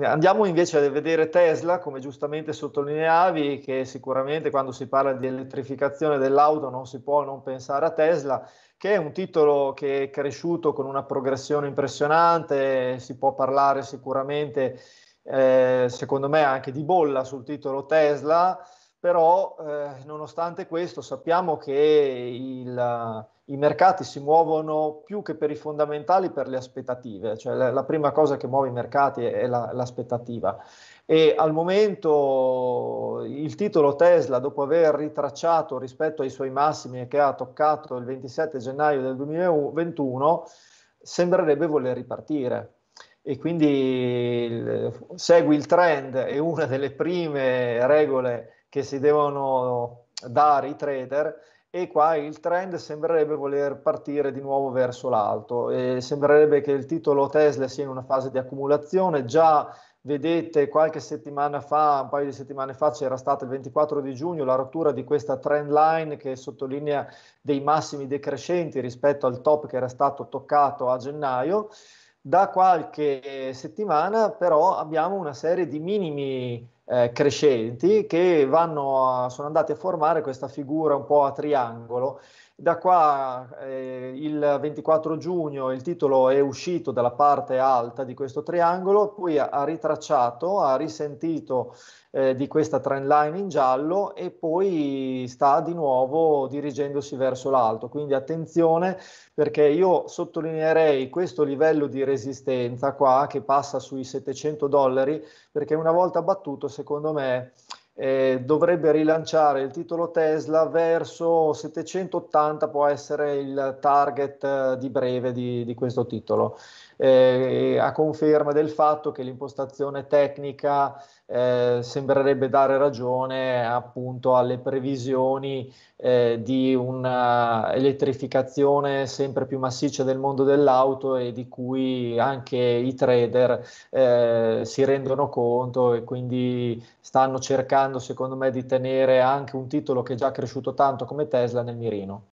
Andiamo invece a vedere Tesla, come giustamente sottolineavi, che sicuramente quando si parla di elettrificazione dell'auto non si può non pensare a Tesla, che è un titolo che è cresciuto con una progressione impressionante, si può parlare sicuramente, eh, secondo me, anche di bolla sul titolo Tesla però eh, nonostante questo sappiamo che il, i mercati si muovono più che per i fondamentali per le aspettative, cioè la, la prima cosa che muove i mercati è, la, l'aspettativa e al momento il titolo Tesla dopo aver ritracciato rispetto ai suoi massimi che ha toccato il 27 gennaio del 2021 sembrerebbe voler ripartire e quindi segui il trend è una delle prime regole che si devono dare i trader e qua il trend sembrerebbe voler partire di nuovo verso l'alto e sembrerebbe che il titolo Tesla sia in una fase di accumulazione già vedete qualche settimana fa un paio di settimane fa c'era stata il 24 di giugno la rottura di questa trend line che sottolinea dei massimi decrescenti rispetto al top che era stato toccato a gennaio da qualche settimana però abbiamo una serie di minimi eh, crescenti che vanno a, sono andati a formare questa figura un po' a triangolo. Da qua eh, il 24 giugno il titolo è uscito dalla parte alta di questo triangolo, poi ha ritracciato, ha risentito eh, di questa trend line in giallo e poi sta di nuovo dirigendosi verso l'alto. Quindi attenzione perché io sottolineerei questo livello di resistenza qua che passa sui 700 dollari perché una volta battuto se secondo me eh, dovrebbe rilanciare il titolo Tesla verso 780 può essere il target eh, di breve di, di questo titolo eh, a conferma del fatto che l'impostazione tecnica eh, sembrerebbe dare ragione appunto alle previsioni eh, di un'elettrificazione sempre più massiccia del mondo dell'auto e di cui anche i trader eh, si rendono conto e quindi stanno cercando cercando, secondo me, di tenere anche un titolo che è già cresciuto tanto come Tesla nel mirino.